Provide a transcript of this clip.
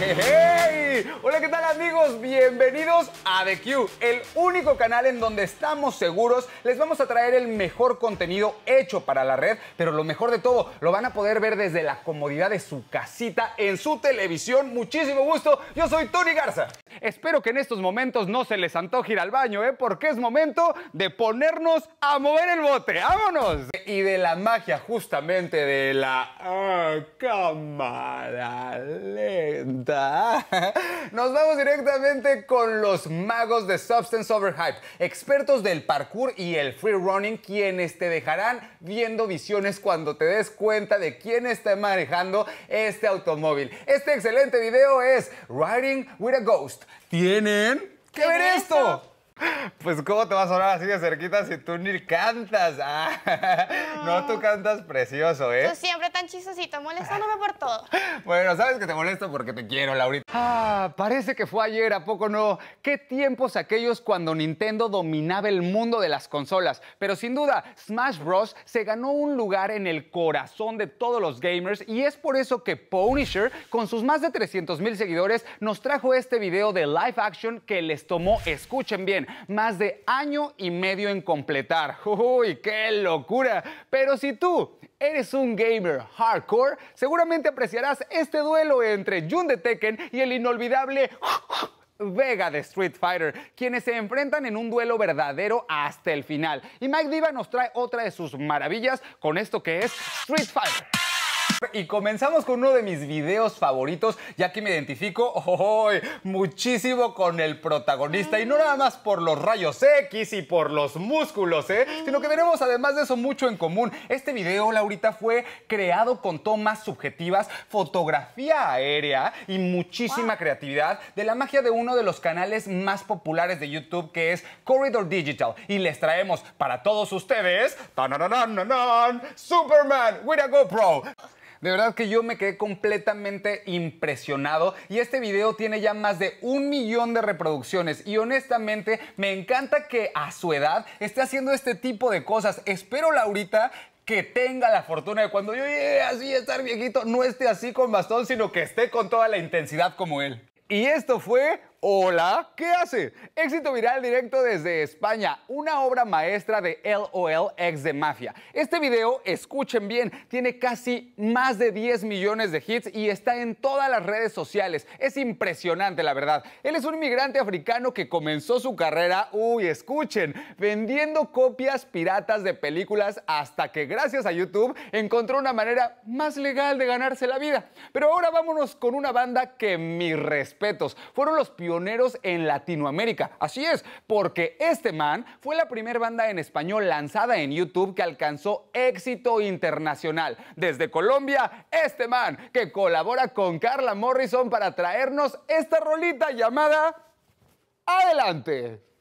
Hey, hola, ¿qué tal amigos? Bienvenidos a The Q, el único canal en donde estamos seguros. Les vamos a traer el mejor contenido hecho para la red, pero lo mejor de todo, lo van a poder ver desde la comodidad de su casita en su televisión. Muchísimo gusto, yo soy Tony Garza. Espero que en estos momentos no se les antoje ir al baño, ¿eh? porque es momento de ponernos a mover el bote. ¡Vámonos! Y de la magia justamente de la ah, cámara lenta, nos vamos directamente con los magos de Substance Overhype, expertos del parkour y el free running, quienes te dejarán viendo visiones cuando te des cuenta de quién está manejando este automóvil. Este excelente video es Riding with a Ghost tienen que ver esto. Pues, ¿cómo te vas a orar así de cerquita si tú ni cantas? Ah, no, tú cantas precioso, ¿eh? molestándome por todo. Bueno, sabes que te molesto porque te quiero, Laurita. Ah, parece que fue ayer, ¿a poco no? Qué tiempos aquellos cuando Nintendo dominaba el mundo de las consolas. Pero sin duda, Smash Bros. se ganó un lugar en el corazón de todos los gamers y es por eso que Punisher, con sus más de 300 mil seguidores, nos trajo este video de live action que les tomó, escuchen bien, más de año y medio en completar. ¡Uy, qué locura! Pero si tú eres un gamer hardcore, seguramente apreciarás este duelo entre Jun de Tekken y el inolvidable Vega de Street Fighter, quienes se enfrentan en un duelo verdadero hasta el final. Y Mike Diva nos trae otra de sus maravillas con esto que es Street Fighter. Y comenzamos con uno de mis videos favoritos, ya que me identifico hoy muchísimo con el protagonista. Y no nada más por los rayos X y por los músculos, ¿eh? sino que tenemos además de eso mucho en común. Este video, Laurita, fue creado con tomas subjetivas, fotografía aérea y muchísima creatividad de la magia de uno de los canales más populares de YouTube, que es Corridor Digital. Y les traemos para todos ustedes... Superman with a GoPro. De verdad que yo me quedé completamente impresionado y este video tiene ya más de un millón de reproducciones y honestamente me encanta que a su edad esté haciendo este tipo de cosas. Espero, Laurita, que tenga la fortuna de cuando yo llegue así a estar viejito, no esté así con bastón, sino que esté con toda la intensidad como él. Y esto fue Hola, ¿qué hace? Éxito viral directo desde España, una obra maestra de LOL ex de Mafia. Este video, escuchen bien, tiene casi más de 10 millones de hits y está en todas las redes sociales. Es impresionante, la verdad. Él es un inmigrante africano que comenzó su carrera, uy, escuchen, vendiendo copias piratas de películas hasta que gracias a YouTube encontró una manera más legal de ganarse la vida. Pero ahora vámonos con una banda que mis respetos. Fueron los pioneros en Latinoamérica. Así es, porque este man fue la primera banda en español lanzada en YouTube que alcanzó éxito internacional. Desde Colombia, este man que colabora con Carla Morrison para traernos esta rolita llamada Adelante.